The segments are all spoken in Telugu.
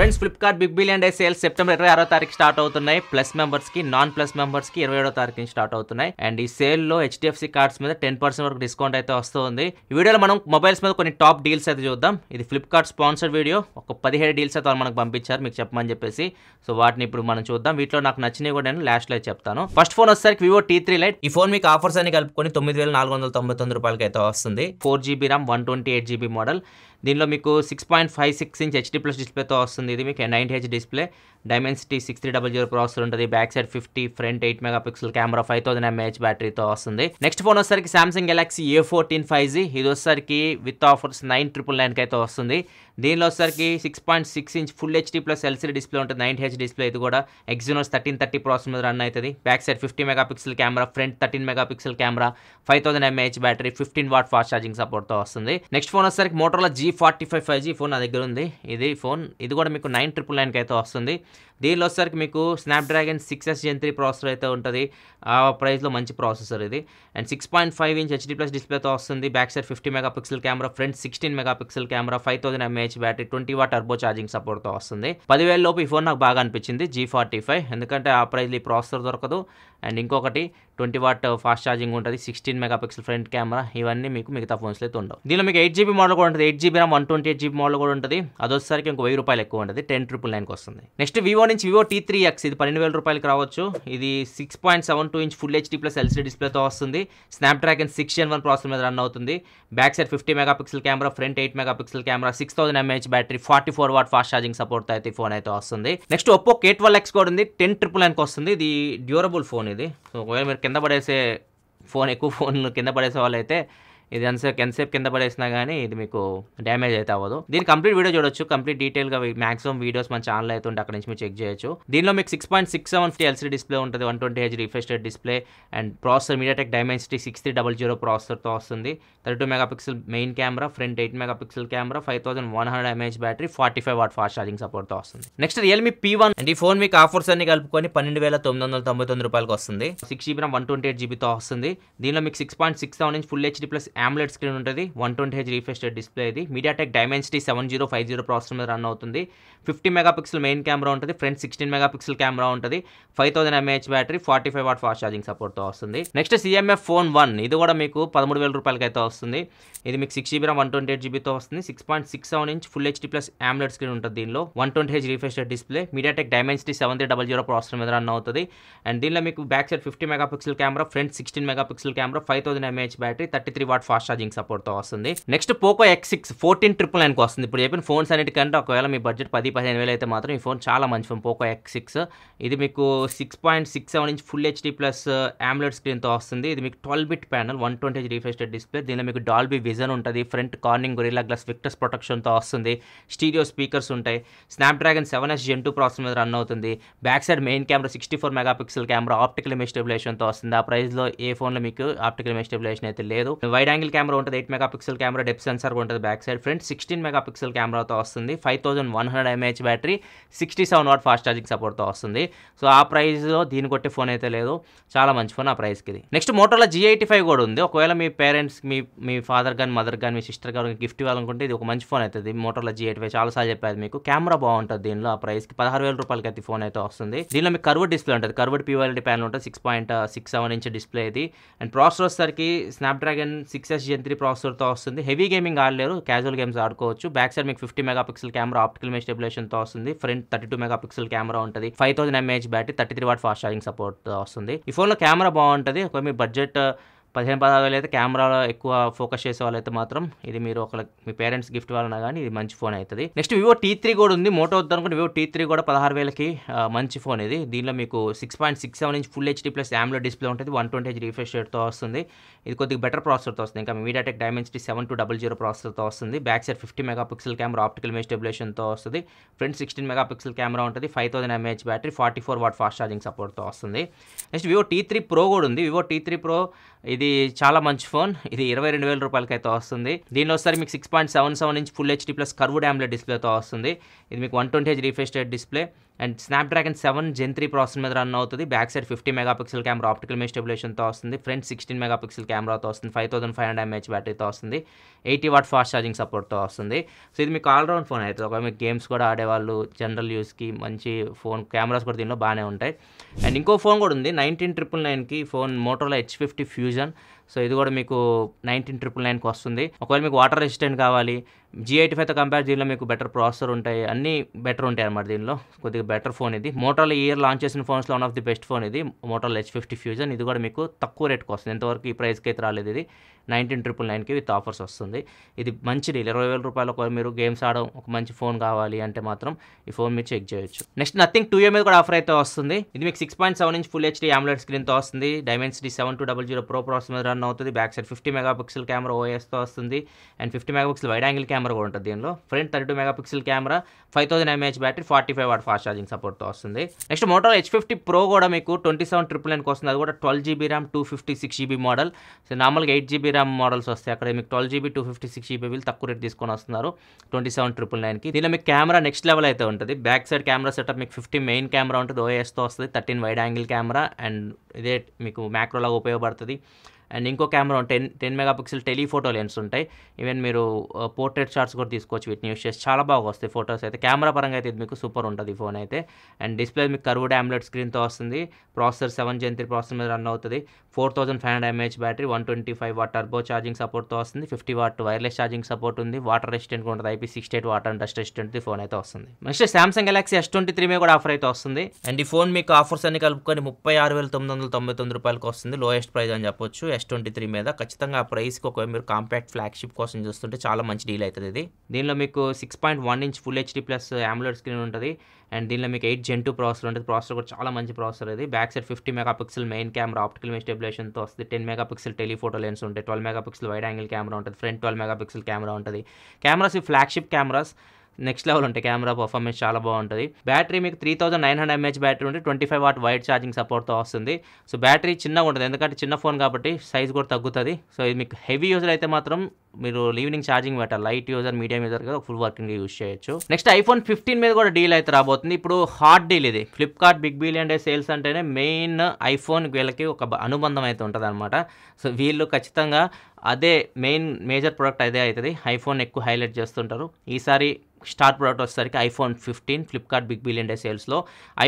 friends Flipkart big billion day sales September ఇరవై ఆరో తారీఖు స్టార్ట్ అవుతున్నాయి ప్లస్ మెంబర్స్ కి నాన్ ప్లస్ మెంబర్స్ కి ఇరవై ఏడో తారీఖు స్టార్ట్ అవుతున్నాయి అండ్ ఈ సేల్ లో హెచ్డిఎఫ్సి కార్డ్స్ మీద టెన్ పర్సెంట్ వరకు డిస్కౌంట్ అయితే వస్తుంది ఈ వీడియోలో మనం మొబైల్స్ మీద కొన్ని టాప్ డీల్స్ అయితే చూద్దాం ఇది ఫ్లిప్కార్ట్ స్పాన్సర్డ్ వీడియో ఒక పదిహేడు డీల్స్ అయితే మనకు పంపించారు మీకు చెప్పమని చెప్పేసి సో వాటిని ఇప్పుడు మనం చూద్దాం వీటిలో నాకు నచ్చినవి కూడా నేను లాస్ట్ లో చెప్తాను ఫస్ట్ ఫోన్ వచ్చేసరికి వివో టీ త్రీ లైట్ ఈ ఫోన్ మీకు ఆఫర్స్ అన్ని కలుపుకొని తొమ్మిది వేల నాలుగు వందల తొంభై తొమ్మిది రూపాయలకి అయితే వస్తుంది four GB RAM one twenty eight GB model దీనిలో మీకు six point five six inch HD plus డిస్ప్లేతో వస్తుంది ఇది మీకు nine H display Dimensity six three double zero processor ఉంటుంది back side fifty front eight mega pixel camera five thousand mAh బ్యాటరీతో వస్తుంది నెక్స్ట్ ఫోన్ వచ్చేసరికి Samsung Galaxy A fourteen five G ఇది వచ్చేసరికి విత్ ఆఫర్స్ నైన్ ట్రిపుల్ నైన్కి అయితే వస్తుంది దీనిలో వచ్చేసరికి six point six inch full HD plus LCD display ఉంటుంది నైన్ హెచ్ డిస్ప్లే ఇది కూడా ఎక్సినోస్ థర్టీన్ థర్టీ ప్రాసెస్ మీద రన్ అవుతుంది back side fifty megapixel camera front thirteen megapixel camera five thousand mAh battery fifteen watt fast charging సపోర్ట్తో వస్తుంది నెక్స్ట్ ఫోన్ వచ్చేసరికి Motorola G forty five five G phone నా దగ్గర ఉంది ఇది ఫోన్ ఇది కూడా మీకు నైన్ ట్రిపుల్ నైన్కి అయితే వస్తుంది దీనిలో వచ్చేసరికి మీకు Snapdragon six S gen three processor అయితే ఉంటుంది ఆ ప్రైస్లో మంచి ప్రాసెసర్ ఇది and six point five inch HD plus డిస్ప్లేతో వస్తుంది back side fifty mega pixel camera front sixteen mega pixel camera five thousand mAh battery twenty watt turbo charging సపోర్ట్తో వస్తుంది పదివేల లోపు ఈ ఫోన్ నాకు బాగా అనిపించింది జీ ఫార్టీ ఫైవ్ ఎందుకంటే ఆ ప్రైస్లో ఈ ప్రాసెసర్ దొరకదు అండ్ ఇంకొకటి ట్వంటీ వాట్ ఫాస్ట్ ఛార్జింగ్ ఉంటుంది sixteen mega megapixel front camera ఇవన్నీ మీకు మిగతా ఫోన్స్లో అయితే ఉండవు దీనిలో మీకు ఎయిట్ జీబీ మోడల్ కూడా ఉంటుంది eight GB RAM one twenty eight GB model కూడా ఉంటుంది అదొచ్చేసరికి ఇంకో వెయ్యి రూపాయలు ఎక్కువ ఉంటుంది టెన్ ట్రిపుల్ నైన్కి వస్తుంది నెక్స్ట్ వివో సంబంధించి వివో టీ త్రీ ఎక్స్ ఇది పన్నెండు వేల రూపాయలకి రావచ్చు ఇది six point seven two inch full HD plus LC డిస్ప్లేతో వస్తుంది Snapdragon six gen one process మీద రన్ అవుతుంది back side fifty pixel camera front eight pixel camera six thousand mAh battery forty four watt fast charging support అయితే ఫోన్ అయితే వస్తుంది next Oppo K twelve X కూడా ఉంది టెన్ ట్రిపుల్ నైన్కి వస్తుంది ఇది డ్యూరబుల్ ఫోన్ ఇది సో ఒకవేళ మీరు కింద పడేసే ఫోన్ ఎక్కువ ఫోన్ కింద పడేసే అయితే ఇది ఎంతసేపు ఎంతసేపు కింద పడేసినా కానీ ఇది మీకు డ్యామేజ్ అయితే అవ్వదు దీని కంప్లీట్ వీడియో చూడొచ్చు కంప్లీట్ డీటెయిల్ గా మాక్సిమం వీడియోస్ మన ఛానల్ అయితే ఉంటే అక్కడ నుంచి మీరు చెక్ చేయొచ్చు దీనిలో మీకు six point six seven fifty LC display ఉంటుంది one twenty H refreshed display and processor MediaTek Dimensity six three double zero ప్రాసెసర్తో వస్తుంది thirty two pixel main camera front eight megapixel camera five thousand one hundred mAh battery forty five watt fast charging సపోర్ట్తో వస్తుంది next Realme P one and ఈ ఫోన్ మీకు ఆఫర్స్ అన్ని కలుపుకొని పన్నెండు వేల తొమ్మిది వందల తొంభై తొమ్మిది రూపాయలకు వస్తుంది six GB one twenty eight జీబీతో వస్తుంది దీనిలో మీకు six point six seven inch full HD plus AMOLED screen ఉంటుంది one twenty H refresh display ఇది MediaTek Dimensity seven zero five zero processor మీద రన్ అవుతుంది ఫిఫ్టీ మెగాపిక్సల్ మెయిన్ కెమెరా ఉంటుంది ఫ్రంట్ సిక్స్టీన్ మెగాపిక్సల్ కెమెరా ఉంటుంది five thousand mAh battery forty five watt fast charging సపోర్ట్తో వస్తుంది నెక్స్ట్ సిఎంఎఫ్ ఫోన్ వన్ ఇది కూడా మీకు పదమూడు వేల రూపాయలకి అయితే వస్తుంది ఇది మీకు six GB one twenty eight జీబీతో వస్తుంది six point six seven inch full HD plus AMOLED screen ఉంటుంది దీనిలో one twenty H refresh display MediaTek Dimensity seven three double zero processor మీద రన్ అవుతుంది అండ్ దీనిలో మీకు back side fifty megapixel camera front sixteen megapixel camera five thousand mAh battery thirty three watt fast charging సపోర్ట్తో వస్తుంది next Poco X six fourteen triple నైన్కి వస్తుంది ఇప్పుడు చెప్పిన ఫోన్స్ అన్నిటికంటే ఒకవేళ మీ బడ్జెట్ పది పదిహేను వేలు అయితే మాత్రం ఈ ఫోన్ చాలా మంచి ఫోన్ పోకో ఎక్స్ సిక్స్ ఇది మీకు six point six seven inch full HD plus AMOLED స్క్రీన్తో వస్తుంది ఇది మీకు twelve bit panel one twenty refresh display దీనిలో మీకు డాల్బీ విజన్ ఉంటుంది front Corning Gorilla glass protection తో వస్తుంది స్టీరియో స్పీకర్స్ ఉంటాయి Snapdragon seven S gen two process మీద రన్ అవుతుంది back side main camera sixty four mega pixel camera optical image తో వస్తుంది ఆ ప్రైస్లో ఏ ఫోన్లో మీకు ఆప్టికల్ ఇమేజ్ స్టెబిలేషన్ అయితే లేదు వైడ్ యాంగిల్ కెమెరా ఉంటుంది eight mega camera depth sensor ఉంటుంది back side front sixteen mega కెమెరాతో వస్తుంది five thousand one hundred mAh battery sixty seven watt fast charging సపోర్ట్తో వస్తుంది సో ఆ ప్రైస్లో దీని కొట్టే ఫోన్ అయితే లేదు చాలా మంచి ఫోన్ ఆ ప్రైస్కి ఇది next Motorola G eighty five కూడా ఉంది ఒకవేళ మీ పేరెంట్స్ మీ మీ ఫాదర్ కానీ మదర్ కానీ మీ సిస్టర్ కానీ గిఫ్ట్ ఇవ్వాలనుకుంటే ఇది ఒక మంచి ఫోన్ అవుతుంది Motorola G eighty five sir చెప్పేది మీకు కెమెరా బాగుంటుంది దీనిలో ఆ ప్రైస్కి పదహారు వేల రూపాయలకి అయితే ఫోన్ అయితే వస్తుంది దీనిలో మీకు కర్వ్ డిస్ప్లే ఉంటుంది కర్వ్డ్ పీవాలిటీ ప్యానల్ ఉంటుంది six point six seven inch display ఇది అండ్ ప్రాసెసర్ సార్కి Snapdragon six Nexus gen three ప్రాసెసర్తో వస్తుంది హెవీ గేమింగ్ ఆడలేరు క్యాజువల్ గేమ్స్ ఆడుకోవచ్చు బ్యాక్ సైడ్ మీకు fifty mega pixel camera optical స్టెబిలేషన్తో వస్తుంది front thirty two mega pixel camera ఉంటుంది five thousand mAh battery thirty three watt fast charging support వస్తుంది ఈ ఫోన్లో కెమెరా బాగుంటుంది మీ బడ్జెట్ పదిహేను పదహారు వేలు అయితే కెమెరాలో ఎక్కువ ఫోకస్ చేసే వాళ్ళైతే మాత్రం ఇది మీరు ఒక మీ పేరెంట్స్ గిఫ్ట్ వాళ్ళన కానీ ఇది మంచి ఫోన్ అవుతుంది నెక్స్ట్ వివో టీ త్రీ కూడా ఉంది మోటో వద్దు అనుకుంటే వివో టీ త్రీ కూడా పదహారు వేలకి మంచి ఫోన్ ఇది దీనిలో మీకు six point six seven inch full HD plus యామ్లో డిస్ప్లే ఉంటుంది వన్ ట్వంటీ హెచ్ రిఫ్రెష్ రేట్తో వస్తుంది ఇది కొద్దిగా బెటర్ ప్రాసెసర్తో వస్తుంది ఇంకా MediaTek Dimensity seven two double zero ప్రాసెసర్తో వస్తుంది back side fifty mega pixel camera optical image స్టెబులేషన్తో వస్తుంది front sixteen mega pixel camera ఉంటుంది five thousand mAh battery forty four watt fast charging సపోర్ట్తో వస్తుంది next Vivo T three pro కూడా ఉంది వివో టీ త్రీ ప్రో ఇది చాలా మంచి ఫోన్ ఇది ఇరవై రెండు వేల రూపాయలకైతే వస్తుంది దీనిలో ఒకసారి మీకు six point seven seven inch full HD plus curved AMOLED డిస్ప్లేతో వస్తుంది ఇది మీకు one twenty H refresh display and Snapdragon seven gen three process మీద రన్ అవుతుంది back side fifty megapixel camera optical image స్టెబులేషన్తో వస్తుంది ఫ్రంట్ సిక్స్టీన్ మెగాపిక్సెల్ కెమెరాతో వస్తుంది five thousand five hundred mAh బ్యాటరీతో వస్తుంది ఎయిటీ వాట్ ఫాస్ట్ ఛార్జింగ్ సపోర్ట్తో వస్తుంది సో ఇది మీకు ఆల్ రౌండ్ ఫోన్ అవుతుంది ఒక మీకు గేమ్స్ కూడా ఆడేవాళ్ళు జనరల్ యూస్కి మంచి ఫోన్ కెమెరాస్ కూడా దీనిలో బాగానే ఉంటాయి అండ్ ఇంకో ఫోన్ కూడా ఉంది నైన్టీన్ ట్రిపుల్ నైన్కి ఫోన్ మోటోలో హెచ్ ఫిఫ్టీ ఫ్యూజన్ సో ఇది కూడా మీకు నైన్టీన్ ట్రిపుల్ నైన్కి వస్తుంది ఒకవేళ మీకు వాటర్ రెసిస్టెంట్ కావాలి జీ ఎయిటీ ఫైవ్తో కంపేర్ దీనిలో మీకు బెటర్ ప్రాసెసర్ ఉంటాయి అన్నీ బెటర్ ఉంటాయి అన్నమాట దీనిలో కొద్దిగా బెటర్ ఫోన్ ఇది మోటార్లో ఇయర్ లాంచ్ చేసిన ఫోన్స్లో one of the best phone ఇది మోటార్లో హెచ్ ఫిఫ్టీ ఫ్యూజన్ ఇది కూడా మీకు తక్కువ రేట్కి వస్తుంది ఎంతవరకు ఈ ప్రైస్కి అయితే రాలేదు ఇది నైన్టీన్ ట్రిపుల్ నైన్కి విత్ ఆఫర్స్ వస్తుంది ఇది మంచి డీల్ ఇరవై వేల రూపాయలు మీరు గేమ్స్ ఆడడం ఒక మంచి ఫోన్ కావాలి అంటే మాత్రం ఈ ఫోన్ మీరు చెక్ చేయొచ్చు నెక్స్ట్ నథింగ్ టూ ఏ మీద కూడా ఆఫర్ అయితే వస్తుంది ఇది మీకు six point seven inch full HD AMOLED స్క్రీన్తో వస్తుంది D seven two double zero pro process మీద రన్ అవుతుంది back side fifty mega pixel camera ఓఎస్తో వస్తుంది and fifty mega pixel wide angle camera కూడా ఉంటుంది దీనిలో front thirty mega pixel camera five thousand mAh battery forty five watt fast charging సపోర్ట్తో వస్తుంది next Moto H fifty pro కూడా మీకు ట్వంటీ సెవెన్ ట్రిపుల్ నైన్కి వస్తుంది అది కూడా twelve GB RAM two fifty six GB model so నార్మల్గా eight GB RAM RAM models వస్తాయి అక్కడ మీకు twelve GB two fifty six GB వీళ్ళు తక్కువ రేట్ తీసుకొని వస్తున్నారు ట్వంటీ సెవెన్ ట్రిపుల్ నైన్కి దీనిలో మీకు కెమెరా నెక్స్ట్ లెవెల్ అయితే ఉంటుంది బ్యాక్ సైడ్ కెమెరా సెటప్ మీకు ఫిఫ్టీ మెయిన్ కెమెరా ఉంటుంది ఓఎస్తో వస్తుంది thirteen wide angle camera and ఇదే మీకు మ్యాక్రోలాగా ఉపయోగపడుతుంది అండ్ ఇంకో camera ten ten mega pixel telephoto lens ఉంటాయి ఈవెన్ మీరు పోర్ట్రేట్ షాట్స్ కూడా తీసుకోవచ్చు వీటిని యూస్ చేసి చాలా బాగా వస్తాయి ఫొటోస్ అయితే కెమెరా పరంగా అయితే ఇది మీకు సూపర్ ఉంటుంది ఈ ఫోన్ అయితే అండ్ డిస్ప్లే మీకు కర్వ్డ్ ఆమ్లెట్ స్క్రీన్తో వస్తుంది processor seven gen three processor మీద రన్ అవుతుంది four thousand five hundred mAh battery one twenty five watt turbo charging సపోర్ట్తో వస్తుంది fifty watt wireless charging support ఉంది వాటర్ రెసిస్టెంట్ ఉంటుంది IP sixty eight water and dust resistant phone అయితే వస్తుంది next Samsung Galaxy S twenty three మీద కూడా ఆఫర్ అయితే వస్తుంది అండ్ ఈ ఫోన్ మీకు ఆఫర్స్ అన్ని కలుపుకొని ముప్పై ఆరు వేల తొమ్మిది వందల తొంభై తొమ్మిది రూపాయలకు వస్తుంది లోయెస్ట్ ప్రైస్ అని చెప్పొచ్చు ఎస్ ట్వంటీ త్రీ మీద ఖచ్చితంగా ఆ ప్రైస్కి ఒక మీరు కాంపాక్ట్ ఫ్లాగ్షిప్ కోసం చూస్తుంటే చాలా మంచి డీల్ అవుతుంది ఇది దీనిలో మీకు six point one inch full HD plus AMOLED screen ఉంటుంది అండ్ దీనిలో మీకు ఎయిట్ జెన్ టూ ప్రాసెసర్ ఉంటుంది ప్రాసెసర్ కూడా చాలా మంచి ప్రాసెసర్ ఇది back side fifty mega pixel main camera optical స్టెబిలేషన్తో వస్తుంది ten mega pixel telephoto lens ఉంటాయి twelve mega pixel wide angle camera ఉంటుంది front twelve mega pixel camera ఉంటుంది cameras flagship cameras next level ఉంటాయి కెమెరా పర్ఫార్మెన్స్ చాలా బాగుంటుంది బ్యాటరీ మీకు three thousand nine hundred mAh battery ఉంటే twenty five watt wired charging సపోర్ట్తో వస్తుంది సో బ్యాటరీ చిన్నగా ఉంటుంది ఎందుకంటే చిన్న ఫోన్ కాబట్టి సైజ్ కూడా తగ్గుతుంది సో ఇది మీకు హెవీ యూజర్ అయితే మాత్రం మీరు ఈవినింగ్ ఛార్జింగ్ పెట్టాలి లైట్ యూజర్ మీడియం యూజర్ కదా ఫుల్ వర్కింగ్ యూజ్ చేయొచ్చు నెక్స్ట్ ఐఫోన్ ఫిఫ్టీన్ మీద కూడా డీల్ అయితే రాబోతుంది ఇప్పుడు హాట్ డీల్ ఇది Flipkart big billion day sales అంటేనే మెయిన్ ఐఫోన్ వీళ్ళకి ఒక అనుబంధం అయితే ఉంటుంది అనమాట సో వీళ్ళు ఖచ్చితంగా అదే మెయిన్ మేజర్ ప్రోడక్ట్ అదే అవుతుంది ఐఫోన్ ఎక్కువ హైలైట్ చేస్తుంటారు ఈసారి స్టార్ ప్రోడక్ట్ వచ్చేసరికి iPhone fifteen Flipkart big billion Day సేల్స్లో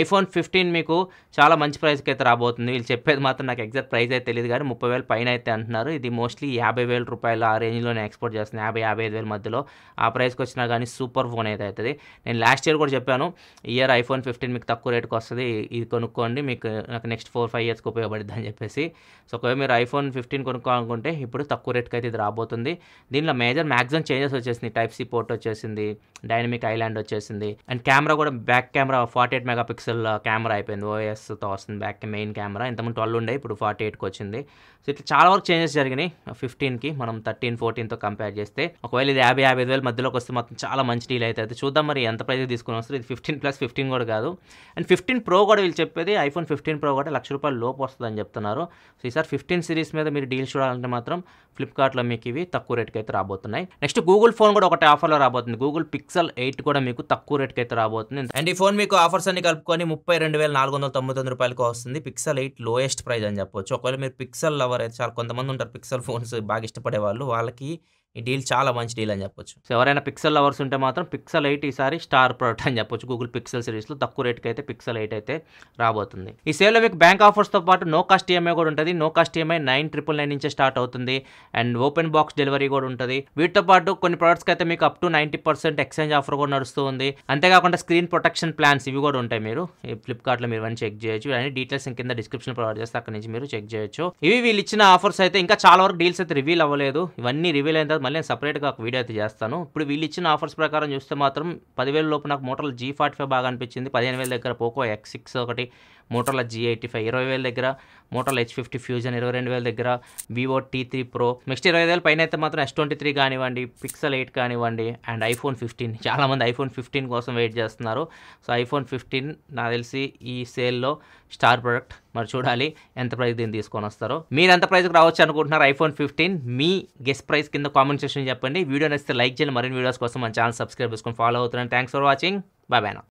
ఐఫోన్ ఫిఫ్టీన్ మీకు చాలా మంచి ప్రైస్కి అయితే రాబోతుంది వీళ్ళు చెప్పేది మాత్రం నాకు ఎగ్జాక్ట్ ప్రైస్ అయితే తెలియదు కానీ ముప్పై వేలు పైన అయితే అంటున్నారు ఇది మోస్ట్లీ యాభై వేల రూపాయల ఆ రేంజ్లోనే ఎక్స్పోర్ట్ చేస్తుంది యాభై యాభై ఐదు వేల మధ్యలో ఆ ప్రైస్కి వచ్చినా కానీ సూపర్ ఫోన్ అయితే అవుతుంది నేను లాస్ట్ ఇయర్ కూడా చెప్పాను ఇయర్ ఐఫోన్ ఫిఫ్టీన్ మీకు తక్కువ రేట్కి వస్తుంది ఇది కొనుక్కోండి మీకు నాకు నెక్స్ట్ ఫోర్ ఫైవ్ ఇయర్స్కి ఉపయోగపడుద్ది అని చెప్పేసి సో ఒకవేళ మీరు ఐఫోన్ ఫిఫ్టీన్ కొనుక్కోవాలనుకుంటే ఇప్పుడు తక్కువ రేట్కి అయితే ఇది రాబోతుంది దీనిలో మేజర్ మ్యాక్సిమం చేంజెస్ వచ్చేసింది టైప్ సి పోర్ట్ వచ్చేసింది డైనమిక్ ఐలాండ్ వచ్చేసింది అండ్ కెమెరా కూడా back camera forty eight mega pixel camera అయిపోయింది ఓఎస్తో వస్తుంది బ్యాక్ మెయిన్ కెమెరా ఇంతకుముందు ట్వెల్వ్ ఉండే ఇప్పుడు ఫార్టీ ఎయిట్కి వచ్చింది సో ఇట్లా చాలా వరకు చేంజెస్ జరిగినాయి ఫిఫ్టీన్కి మనం థర్టీన్ ఫోర్టీన్తో కంపేర్ చేస్తే ఒకవేళ ఇది యాభై యాభై ఐదు వేల మధ్యలోకి వస్తే మొత్తం చాలా మంచి డీల్ అవుతుంది చూద్దాం మరి ఎంత ప్రైజ్ తీసుకుని వస్తుంది ఇది ఫిఫ్టీన్ ప్లస్ ఫిఫ్టీన్ కూడా కాదు అండ్ ఫిఫ్టీన్ ప్రో కూడా వీళ్ళు చెప్పేది ఐఫోన్ ఫిఫ్టీన్ ప్రో కూడా లక్ష రూపాయలు లోపు వస్తుందని చెప్తున్నారు సో ఈసారి ఫిఫ్టీన్ సిరీస్ మీద మీరు డీల్స్ చూడాలంటే మాత్రం ఫ్లిప్కార్ట్లో మీకు ఇవి తక్కువ రేట్కి అయితే రాబోతున్నాయి నెక్స్ట్ గూగుల్ ఫోన్ కూడా ఒకటి ఆఫర్లో రాబోతుంది గూగుల్ పిక్ పిక్సెల్ ఎయిట్ కూడా మీకు తక్కువ రేట్కి అయితే రాబోతుంది అండ్ ఈ ఫోన్ మీకు ఆఫర్స్ అన్ని కలుపుకొని ముప్పై రెండు వేల నాలుగు వందల తొంభై తొమ్మిది రూపాయలకు వస్తుంది పిక్సెల్ ఎయిట్ లోయెస్ట్ ప్రైస్ అని చెప్పొచ్చు ఒకవేళ మీరు పిక్సెల్ లవర్ అయితే చాలా కొంతమంది ఉంటారు పిక్సెల్ ఫోన్స్ బాగా ఇష్టపడే వాళ్ళు వాళ్ళకి ఈ డీల్ చాలా మంచి డీల్ అని చెప్పొచ్చు సో ఎవరైనా పిక్సెల్ లవర్స్ ఉంటే మాత్రం పిక్సెల్ ఎయిట్ ఈసారి స్టార్ ప్రోడక్ట్ అని చెప్పొచ్చు గూగుల్ పిక్సెల్ సిరీస్లో తక్కువ రేట్కి అయితే పిక్సెల్ ఎయిట్ అయితే రాబోతుంది ఈ సేల్లో మీకు బ్యాంక్ ఆఫర్స్తో పాటు నో కాస్ట్ ఈఎంఐ కూడా ఉంటుంది no cost EMI nine triple nine నుంచే స్టార్ట్ అవుతుంది అండ్ ఓపెన్ బాక్స్ డెలివరీ కూడా ఉంటుంది వీటితో పాటు కొన్ని ప్రోడక్ట్స్కి అయితే మీకు up to ninety percent exchange offer కూడా నడుస్తూ ఉంది అంతేకాకుండా స్క్రీన్ ప్రొటెక్షన్ ప్లాన్స్ ఇవి కూడా ఉంటాయి మీరు ఈ ఫ్లిప్కార్ట్లో మీరు అని చెక్ చేయొచ్చు అండ్ డీటెయిల్స్ కింద డిస్క్రిప్షన్ ప్రొవైడ్ చేస్తే అక్కడ నుంచి మీరు చెక్ చేయొచ్చు ఇవి వీళ్ళు ఇచ్చిన ఆఫర్స్ అయితే ఇంకా చాలా వరకు డీల్స్ అయితే రివీల్ అవ్వలేదు ఇవన్నీ రివీల్ అయిన తర్వాత మళ్ళీ నేను సపరేట్గా ఒక వీడియో అయితే చేస్తాను ఇప్పుడు వీళ్ళు ఇచ్చిన ఆఫర్స్ ప్రకారం చూస్తే మాత్రం పదివేల లోపు నాకు మోటార్లు జీ ఫార్టీ ఫైవ్ బాగా అనిపించింది పదిహేను వేల దగ్గర పోకో ఎక్స్ సిక్స్ ఒకటి మోటోలా జీ ఎయిటీ ఫైవ్ ఇరవై వేల దగ్గర మోటోలా హెచ్ ఫిఫ్టీ ఫ్యూజన్ ఇరవై రెండు వేల దగ్గర Vivo T three pro next ఇరవై వేల పైన అయితే మాత్రం ఎస్ ట్వంటీ త్రీ కానివ్వండి పిక్సెల్ ఎయిట్ కానివ్వండి అండ్ ఐఫోన్ ఫిఫ్టీన్ చాలామంది ఐఫోన్ ఫిఫ్టీన్ కోసం వెయిట్ చేస్తున్నారు సో ఐఫోన్ ఫిఫ్టీన్ నాకు తెలిసి ఈ సేల్లో స్టార్ ప్రోడక్ట్ మరి చూడాలి ఎంత ప్రైస్ దీన్ని తీసుకొని వస్తారో మీరు ఎంత ప్రైస్కి రావచ్చు అనుకుంటున్నారు ఐఫోన్ ఫిఫ్టీన్ మీ గెస్ట్ ప్రైస్ కింద కామెంట్ సెక్షన్ చెప్పండి వీడియో నచ్చితే లైక్ చేయండి మరిన్ని వీడియోస్ కోసం మన ఛానల్ సబ్స్క్రైబ్ చేసుకొని ఫాలో అవుతున్నాను thanks for watching bye bye